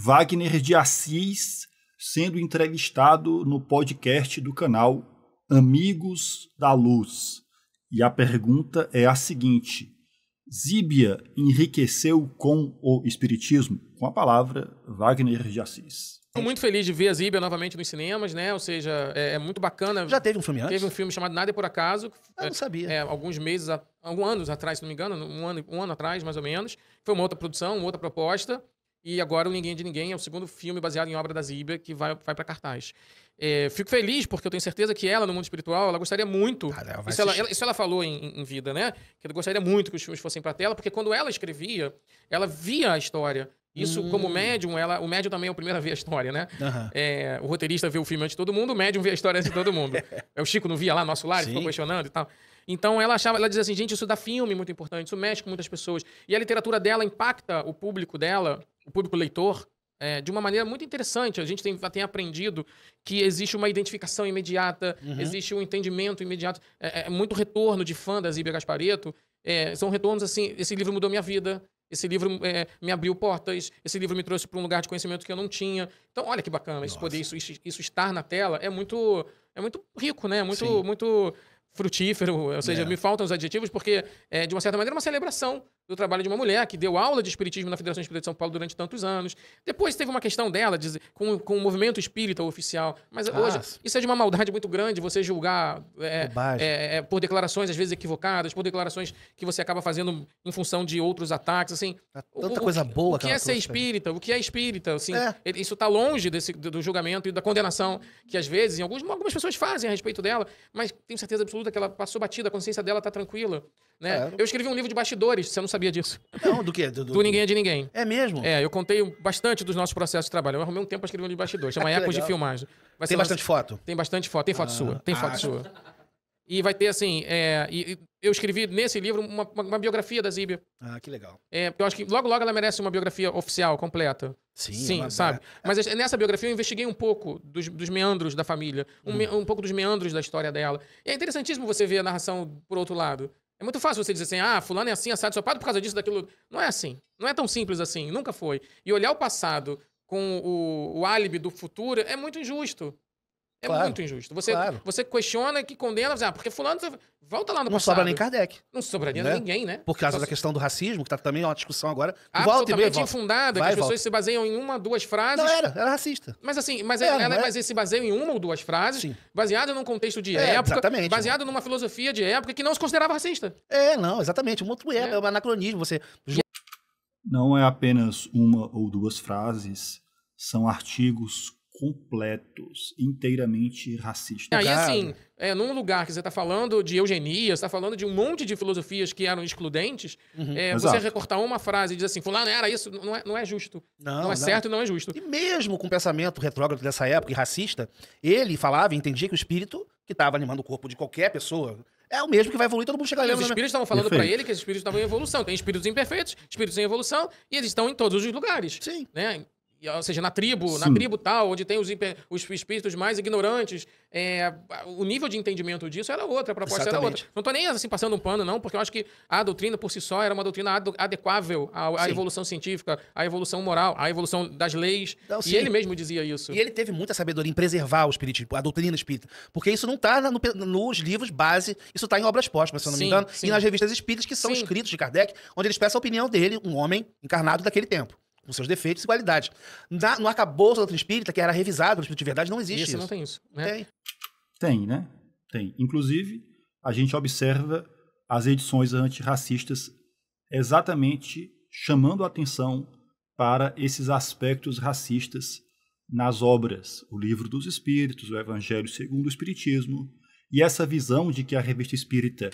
Wagner de Assis sendo entrevistado no podcast do canal Amigos da Luz. E a pergunta é a seguinte: Zíbia enriqueceu com o Espiritismo? Com a palavra Wagner de Assis. Estou muito feliz de ver a Zíbia novamente nos cinemas, né? Ou seja, é, é, muito bacana. Já teve um filme antes? Teve um filme chamado Nada é por Acaso. Eu ah, não é, sabia. É, alguns meses, alguns anos atrás, se não me engano, um ano, um ano atrás, mais ou menos. Foi uma outra produção, uma outra proposta. E agora o Ninguém é de Ninguém é o segundo filme baseado em obra da Zíbia que vai, vai para cartaz. É, fico feliz porque eu tenho certeza que ela, no mundo espiritual, ela gostaria muito. Ah, isso, ela, ela, isso, ela, falou em, em, vida, né? Que ela gostaria muito que os filmes fossem para tela, porque quando ela escrevia, ela via a história. Isso, hum. como médium, ela, o médium também é o primeiro a ver a história, né? Uhum. É, o roteirista vê o filme antes de todo mundo, o médium vê a história antes de todo mundo. É o Chico não via lá, nosso lar, Sim. ficou questionando e tal. Então ela achava, ela dizia assim, gente, isso dá filme muito importante, isso mexe com muitas pessoas. E a literatura dela impacta o público dela o público leitor, é, de uma maneira muito interessante. A gente tem, tem aprendido que existe uma identificação imediata, uhum. existe um entendimento imediato, é, é, é muito retorno de fã da Zíbia Gaspareto. É, são retornos assim: esse livro mudou minha vida, esse livro é, me abriu portas, esse livro me trouxe para um lugar de conhecimento que eu não tinha. Então, olha que bacana, isso poder isso, isso estar na tela é muito é muito rico, né? Muito Sim. muito frutífero, ou seja, é. me faltam os adjetivos porque de uma certa maneira é uma celebração do trabalho de uma mulher que deu aula de espiritismo na Federação Espírita de São Paulo durante tantos anos. Depois teve uma questão dela de, com, com o movimento espírita oficial. Mas ah, hoje, isso é de uma maldade muito grande você julgar é, é, é, por declarações às vezes equivocadas, por declarações que você acaba fazendo em função de outros ataques. Assim, tá tanta o, coisa o, boa. O que é ser espírita? O que é espírita? Assim, é. Isso está longe desse, do julgamento e da condenação que às vezes em alguns, algumas pessoas fazem a respeito dela, mas tenho certeza absoluta que ela passou batida, a consciência dela está tranquila. Né? Eu escrevi um livro de bastidores, você não sabe sabia disso. Não, do quê? Do, do... do Ninguém é de Ninguém. É mesmo? É, eu contei bastante dos nossos processos de trabalho. Eu arrumei um tempo para escrever um de bastidores, chama ah, Ecos de Filmagem. Vai tem bastante foto? Tem bastante foto, tem foto ah, sua, tem foto sua. E vai ter, assim, é, e, e eu escrevi nesse livro uma, uma, uma, biografia da Zíbia. Ah, que legal. É, eu acho que logo, logo ela merece uma biografia oficial, completa. Sim, Sim sabe? É. Mas nessa biografia eu investiguei um pouco dos, dos meandros da família, um, hum. um pouco dos meandros da história dela. E é interessantíssimo você ver a narração por outro lado. É muito fácil você dizer assim, ah, fulano é assim, assado, sopado por causa disso, daquilo. Não é assim. Não é tão simples assim. Nunca foi. E olhar o passado com o, o álibi do futuro é muito injusto. É claro, muito injusto. Você, claro. você questiona que condena, ah, porque fulano volta lá no Não sobra nem Kardec. Não sobraria né? ninguém, né? Por causa então, da questão do racismo, que tá também uma discussão agora. Absolutamente infundada, que as pessoas se baseiam em uma, ou duas frases. Não era, era racista. Mas assim, mas, era, ela, é, né, é? mas eles se baseiam em uma ou duas frases, Sim. baseado num contexto de é, época, exatamente, baseado numa filosofia de época que não se considerava racista. É, não, exatamente. Um outro é, é. é um anacronismo. Você... É não é apenas uma ou duas frases, são artigos completos, inteiramente racistas. Aí assim, é, num lugar que você está falando de eugenia, você está falando de um monte de filosofias que eram excludentes, uhum. é, você recortar uma frase e dizer assim, fulano era isso, não é, não é justo. Não, não é não. certo e não é justo. E mesmo com o pensamento retrógrado dessa época e racista, ele falava e entendia que o espírito que estava animando o corpo de qualquer pessoa, é o mesmo que vai evoluir, todo mundo chegar ali. Os espíritos estavam falando para ele que os espíritos estavam em evolução. Tem espíritos imperfeitos, espíritos em evolução, e eles estão em todos os lugares. Sim. Né? ou seja, na tribo, Sim. na tribo tal, onde tem os, os espíritos mais ignorantes, é, o nível de entendimento disso era outra, a proposta Exatamente. era outra. Não estou nem assim passando um pano, não, porque eu acho que a doutrina por si só era uma doutrina ad adequável à, à evolução científica, à evolução moral, à evolução das leis. Não, e ele mesmo dizia isso. E ele teve muita sabedoria em preservar o espiritismo, a doutrina espírita, porque isso não está no, nos livros base, isso está em obras póstumas, se eu não sim, me engano, sim. e nas revistas espíritas que são escritos de Kardec, onde ele expressa a opinião dele, um homem encarnado daquele tempo com seus defeitos e qualidades. Na, no arcabouço da doutrina espírita, que era revisado pelo Espírito de Verdade, não existe isso. isso. não tem isso. Né? Tem. Tem, né? Tem. Inclusive, a gente observa as edições antirracistas exatamente chamando a atenção para esses aspectos racistas nas obras, o Livro dos Espíritos, o Evangelho segundo o Espiritismo, e essa visão de que a revista espírita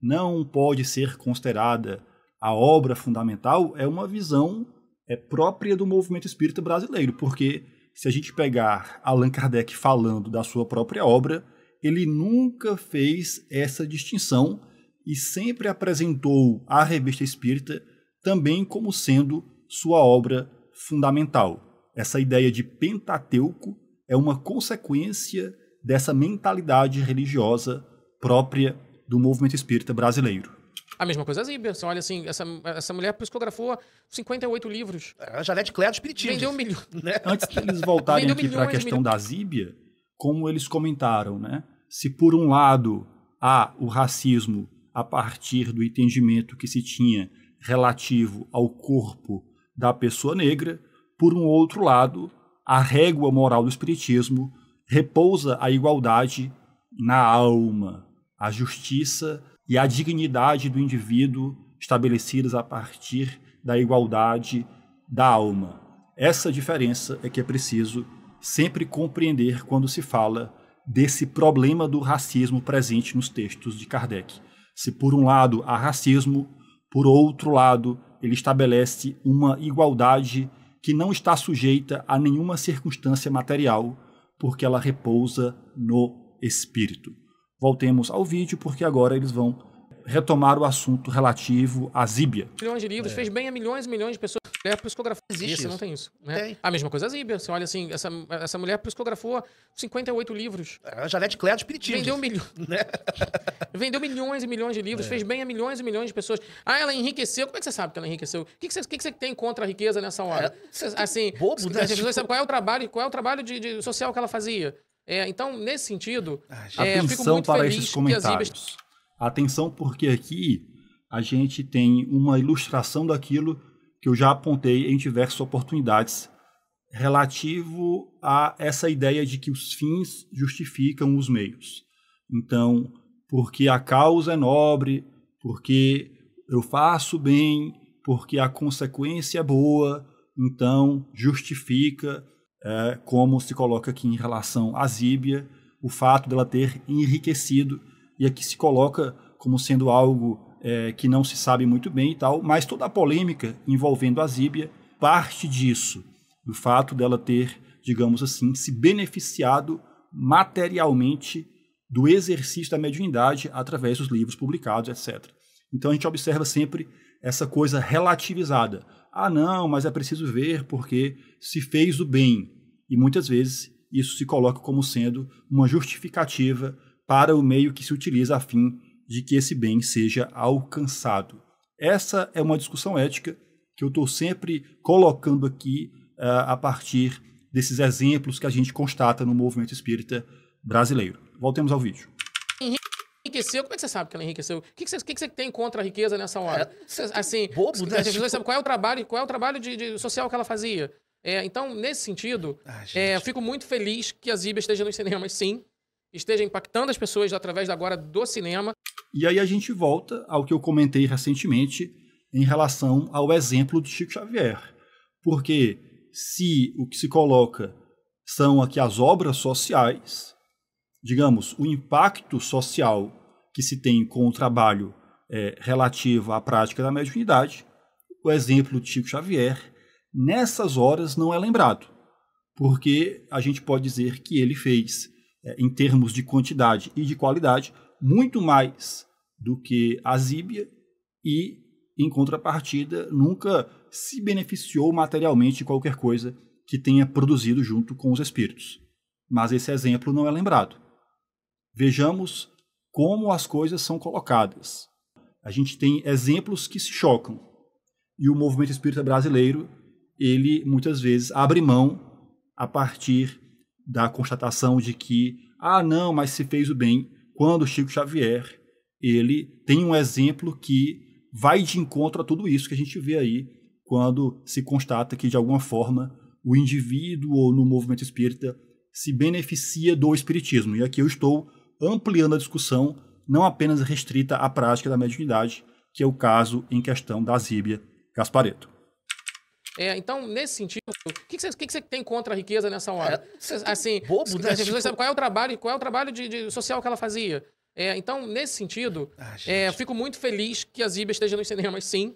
não pode ser considerada a obra fundamental é uma visão é própria do movimento espírita brasileiro, porque se a gente pegar Allan Kardec falando da sua própria obra, ele nunca fez essa distinção e sempre apresentou a revista espírita também como sendo sua obra fundamental. Essa ideia de pentateuco é uma consequência dessa mentalidade religiosa própria do movimento espírita brasileiro. A mesma coisa a Zíbia. olha assim, essa, essa mulher psicografou 58 livros. É, a Janete Cleto Espiritismo. Vendeu um né? milhão. né? Antes deles voltarem aqui para a questão da Zíbia, como eles comentaram, né? Se por um lado há o racismo a partir do entendimento que se tinha relativo ao corpo da pessoa negra, por um outro lado, a régua moral do espiritismo repousa a igualdade na alma, a justiça e a dignidade do indivíduo estabelecidas a partir da igualdade da alma. Essa diferença é que é preciso sempre compreender quando se fala desse problema do racismo presente nos textos de Kardec. Se por um lado há racismo, por outro lado, ele estabelece uma igualdade que não está sujeita a nenhuma circunstância material, porque ela repousa no espírito. Voltemos ao vídeo, porque agora eles vão retomar o assunto relativo à Zíbia. Milhões de livros, é. fez bem a milhões e milhões de pessoas. Mulher psicografou. Existe isso, não tem isso. Né? Tem. A mesma coisa a Zíbia. Você olha assim, essa, essa mulher psicografou 58 livros. A é, Janete Cléo Espiritismo. Vendeu, milho... Né? Vendeu milhões e milhões de livros, é. fez bem a milhões e milhões de pessoas. Ah, ela enriqueceu. Como é que você sabe que ela enriqueceu? O que, que, você, que, que você tem contra a riqueza nessa hora? É, assim, bobo, né? As pessoas tipo sabem qual é o trabalho, qual é o trabalho de, de social que ela fazia. É, então, nesse sentido, ah, é, atenção fico muito para feliz esses comentários. que as ibas... Atenção, porque aqui a gente tem uma ilustração daquilo que eu já apontei em diversas oportunidades relativo a essa ideia de que os fins justificam os meios. Então, porque a causa é nobre, porque eu faço bem, porque a consequência é boa, então justifica é, como se coloca aqui em relação à Zíbia, o fato dela ter enriquecido, e aqui se coloca como sendo algo é, que não se sabe muito bem e tal, mas toda a polêmica envolvendo a Zíbia parte disso, do fato dela ter, digamos assim, se beneficiado materialmente do exercício da mediunidade através dos livros publicados, etc. Então a gente observa sempre essa coisa relativizada ah, não, mas é preciso ver porque se fez o bem. E muitas vezes isso se coloca como sendo uma justificativa para o meio que se utiliza a fim de que esse bem seja alcançado. Essa é uma discussão ética que eu estou sempre colocando aqui uh, a partir desses exemplos que a gente constata no movimento espírita brasileiro. Voltemos ao vídeo enriqueceu. Como é que você sabe que ela enriqueceu? O que, que, você, que, que você tem contra a riqueza nessa hora? É, é assim, bobo, né? Tipo qual é o trabalho, qual é o trabalho de, de social que ela fazia. É, então, nesse sentido, ah, é, eu fico muito feliz que a Ziba esteja nos cinemas, sim. Esteja impactando as pessoas através agora do cinema. E aí a gente volta ao que eu comentei recentemente em relação ao exemplo do Chico Xavier. Porque se o que se coloca são aqui as obras sociais, digamos, o impacto social que se tem com o trabalho é, relativo à prática da mediunidade, o exemplo de Chico Xavier, nessas horas não é lembrado, porque a gente pode dizer que ele fez, é, em termos de quantidade e de qualidade, muito mais do que a Zíbia e, em contrapartida, nunca se beneficiou materialmente de qualquer coisa que tenha produzido junto com os espíritos. Mas esse exemplo não é lembrado. Vejamos como as coisas são colocadas. A gente tem exemplos que se chocam. E o movimento espírita brasileiro, ele muitas vezes abre mão a partir da constatação de que, ah, não, mas se fez o bem quando Chico Xavier, ele tem um exemplo que vai de encontro a tudo isso que a gente vê aí quando se constata que, de alguma forma, o indivíduo ou no movimento espírita se beneficia do espiritismo. E aqui eu estou ampliando a discussão, não apenas restrita à prática da mediunidade, que é o caso em questão da Zíbia Gaspareto. É, então, nesse sentido, o que você que que tem contra a riqueza nessa hora? É, assim, bobo, né? Tipo... Qual é o trabalho, qual é o trabalho de, de social que ela fazia? É, então, nesse sentido, ah, é, fico muito feliz que a Zíbia esteja nos cinemas, sim.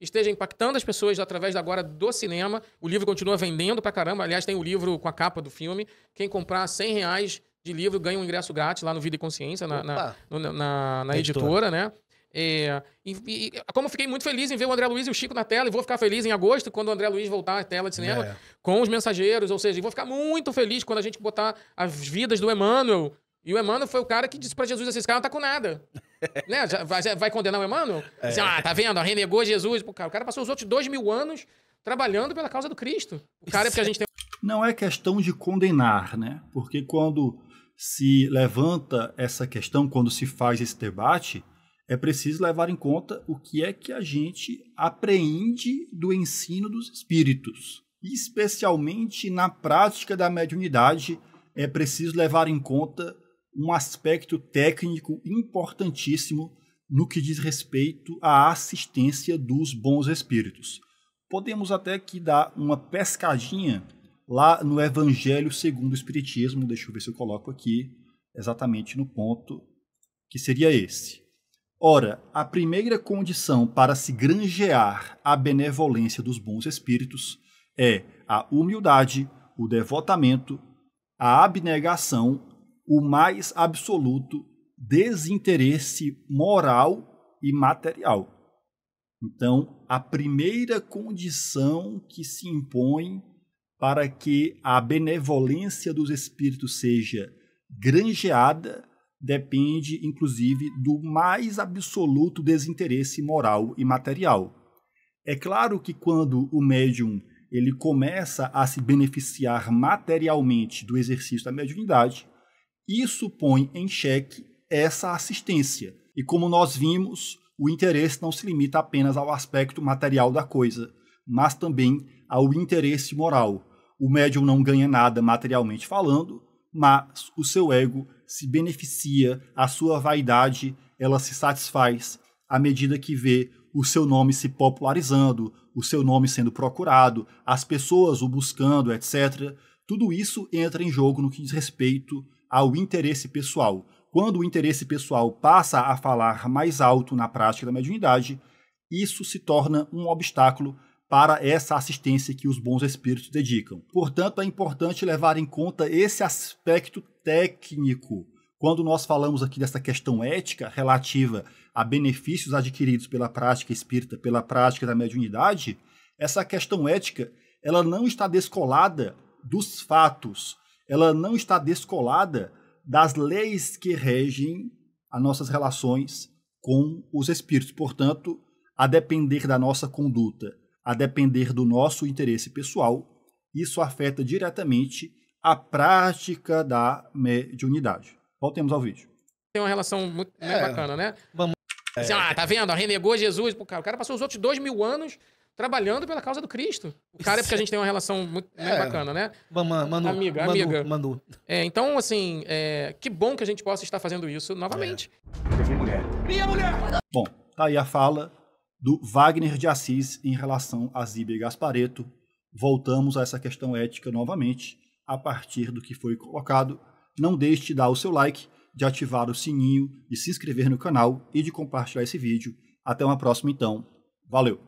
Esteja impactando as pessoas através agora do cinema. O livro continua vendendo pra caramba. Aliás, tem o livro com a capa do filme. Quem comprar 100 reais de livro, ganha um ingresso grátis lá no Vida e Consciência, na, na, na, na, na editora, né? É, e, e, como fiquei muito feliz em ver o André Luiz e o Chico na tela, e vou ficar feliz em agosto, quando o André Luiz voltar à tela de cinema, é. com os mensageiros, ou seja, vou ficar muito feliz quando a gente botar as vidas do Emmanuel. E o Emmanuel foi o cara que disse para Jesus: assim, esse cara não tá com nada. né? Já, vai, vai, condenar o Emmanuel? É. Assim, ah, tá vendo? Renegou Jesus. Pô, cara, o cara passou os outros dois mil anos trabalhando pela causa do Cristo. O cara Isso é porque a gente tem. É- não é questão de condenar, né? Porque quando se levanta essa questão, quando se faz esse debate, é preciso levar em conta o que é que a gente apreende do ensino dos espíritos. Especialmente na prática da mediunidade, é preciso levar em conta um aspecto técnico importantíssimo no que diz respeito à assistência dos bons espíritos. Podemos até aqui dar uma pescadinha lá no Evangelho segundo o Espiritismo, deixa eu ver se eu coloco aqui exatamente no ponto que seria esse. Ora, a primeira condição para se granjear a benevolência dos bons espíritos é a humildade, o devotamento, a abnegação, o mais absoluto desinteresse moral e material. Então, a primeira condição que se impõe para que a benevolência dos espíritos seja granjeada depende, inclusive, do mais absoluto desinteresse moral e material. É claro que quando o médium ele começa a se beneficiar materialmente do exercício da mediunidade, isso põe em xeque essa assistência. E como nós vimos, o interesse não se limita apenas ao aspecto material da coisa, mas também ao interesse moral. O médium não ganha nada materialmente falando, mas o seu ego se beneficia, a sua vaidade ela se satisfaz à medida que vê o seu nome se popularizando, o seu nome sendo procurado, as pessoas o buscando, etc. Tudo isso entra em jogo no que diz respeito ao interesse pessoal. Quando o interesse pessoal passa a falar mais alto na prática da mediunidade, isso se torna um obstáculo para essa assistência que os bons espíritos dedicam. Portanto, é importante levar em conta esse aspecto técnico. Quando nós falamos aqui dessa questão ética relativa a benefícios adquiridos pela prática espírita, pela prática da mediunidade, essa questão ética, ela não está descolada dos fatos, ela não está descolada das leis que regem as nossas relações com os espíritos. Portanto, a depender da nossa conduta a depender do nosso interesse pessoal, isso afeta diretamente a prática da mediunidade. Voltemos ao vídeo. Tem uma relação muito é, bacana, né? Vamos. Assim, é. Ah, tá vendo? Renegou Jesus pro cara. O cara passou os outros dois mil anos trabalhando pela causa do Cristo. O cara é porque a gente tem uma relação muito é. bacana, né? Vamos, manu amiga, manu, amiga. Manu. É, então, assim, é, que bom que a gente possa estar fazendo isso novamente. É. Minha mulher! Minha mulher! Bom, tá aí a fala do Wagner de Assis em relação a Zibe Gaspareto. Voltamos a essa questão ética novamente, a partir do que foi colocado. Não deixe de dar o seu like, de ativar o sininho, de se inscrever no canal e de compartilhar esse vídeo. Até uma próxima, então. Valeu!